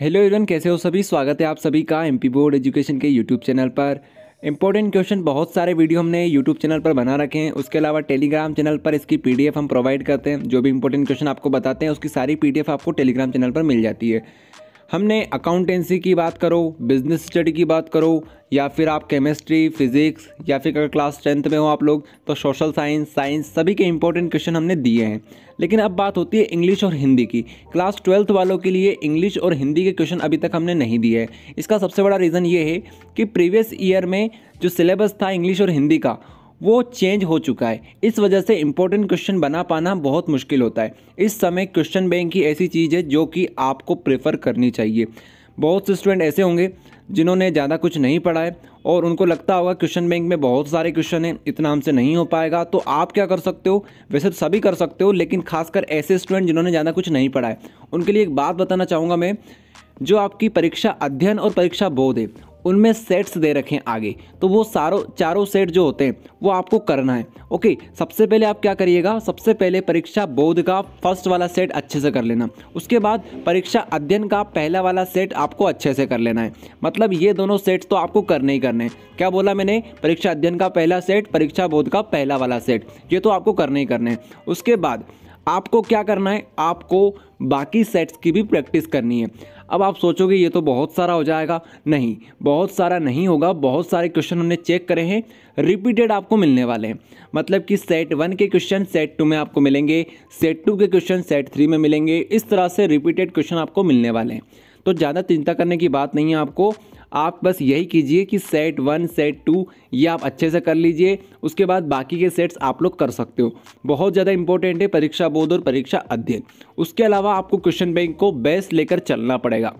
hello everyone कैसे हो सभी स्वागत है आप सभी का एम पी बोर्ड एजुकेशन के यूट्यूब चैनल पर इंपॉर्टेंट क्वेश्चन बहुत सारे वीडियो हमने यूट्यूब चैनल पर बना रखे हैं उसके अलावा टेलीग्राम चैनल पर इसकी पीडीएफ हम प्रोवाइड करते हैं जो भी इंपॉर्टेंट क्वेश्चन आपको बताते हैं उसकी सारी पी आपको टेलीग्राम चैनल पर मिल जाती है हमने अकाउंटेंसी की बात करो बिजनेस स्टडी की बात करो या फिर आप केमिस्ट्री फिजिक्स या फिर अगर क्लास टेंथ में हो आप लोग तो सोशल साइंस साइंस सभी के इंपॉर्टेंट क्वेश्चन हमने दिए हैं लेकिन अब बात होती है इंग्लिश और हिंदी की क्लास ट्वेल्थ वालों के लिए इंग्लिश और हिंदी के क्वेश्चन अभी तक हमने नहीं दिए हैं इसका सबसे बड़ा रीज़न ये है कि प्रीवियस ईयर में जो सिलेबस था इंग्लिश और हिंदी का वो चेंज हो चुका है इस वजह से इंपॉर्टेंट क्वेश्चन बना पाना बहुत मुश्किल होता है इस समय क्वेश्चन बैंक ही ऐसी चीज़ है जो कि आपको प्रेफर करनी चाहिए बहुत से स्टूडेंट ऐसे होंगे जिन्होंने ज़्यादा कुछ नहीं पढ़ा है और उनको लगता होगा क्वेश्चन बैंक में बहुत सारे क्वेश्चन हैं इतना हमसे नहीं हो पाएगा तो आप क्या कर सकते हो वैसे तो सभी कर सकते हो लेकिन खासकर ऐसे स्टूडेंट जिन्होंने ज़्यादा कुछ नहीं पढ़ा है उनके लिए एक बात बताना चाहूँगा मैं जो आपकी परीक्षा अध्ययन और परीक्षा बोध है उनमें सेट्स दे रखे हैं आगे तो वो सारों चारों सेट जो होते हैं वो आपको करना है ओके सबसे पहले आप क्या करिएगा सबसे पहले परीक्षा बोध का फर्स्ट वाला सेट अच्छे से कर लेना उसके बाद परीक्षा अध्ययन का पहला वाला सेट आपको अच्छे से कर लेना है मतलब ये दोनों सेट्स तो आपको करने ही करने हैं क्या बोला मैंने परीक्षा अध्ययन का पहला सेट परीक्षा बोध का पहला वाला सेट ये तो आपको करने ही करने हैं उसके बाद आपको क्या करना है आपको बाकी सेट्स की भी प्रैक्टिस करनी है अब आप सोचोगे ये तो बहुत सारा हो जाएगा नहीं बहुत सारा नहीं होगा बहुत सारे क्वेश्चन हमने चेक करे हैं रिपीटेड आपको मिलने वाले हैं मतलब कि सेट वन के क्वेश्चन सेट टू में आपको मिलेंगे सेट टू के क्वेश्चन सेट थ्री में मिलेंगे इस तरह से रिपीटेड क्वेश्चन आपको मिलने वाले हैं तो ज़्यादा चिंता करने की बात नहीं है आपको आप बस यही कीजिए कि सेट वन सेट टू ये आप अच्छे से कर लीजिए उसके बाद बाकी के सेट्स आप लोग कर सकते हो बहुत ज़्यादा इंपॉर्टेंट है परीक्षा बोर्ड और परीक्षा अध्ययन उसके अलावा आपको क्वेश्चन बैंक को बेस्ट लेकर चलना पड़ेगा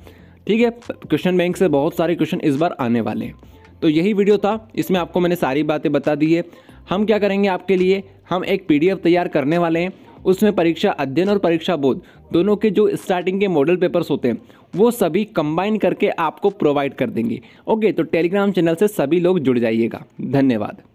ठीक है क्वेश्चन बैंक से बहुत सारे क्वेश्चन इस बार आने वाले हैं तो यही वीडियो था इसमें आपको मैंने सारी बातें बता दी है हम क्या करेंगे आपके लिए हम एक पीडीएफ तैयार करने वाले हैं उसमें परीक्षा अध्ययन और परीक्षा बोध दोनों के जो स्टार्टिंग के मॉडल पेपर्स होते हैं वो सभी कंबाइन करके आपको प्रोवाइड कर देंगे ओके तो टेलीग्राम चैनल से सभी लोग जुड़ जाइएगा धन्यवाद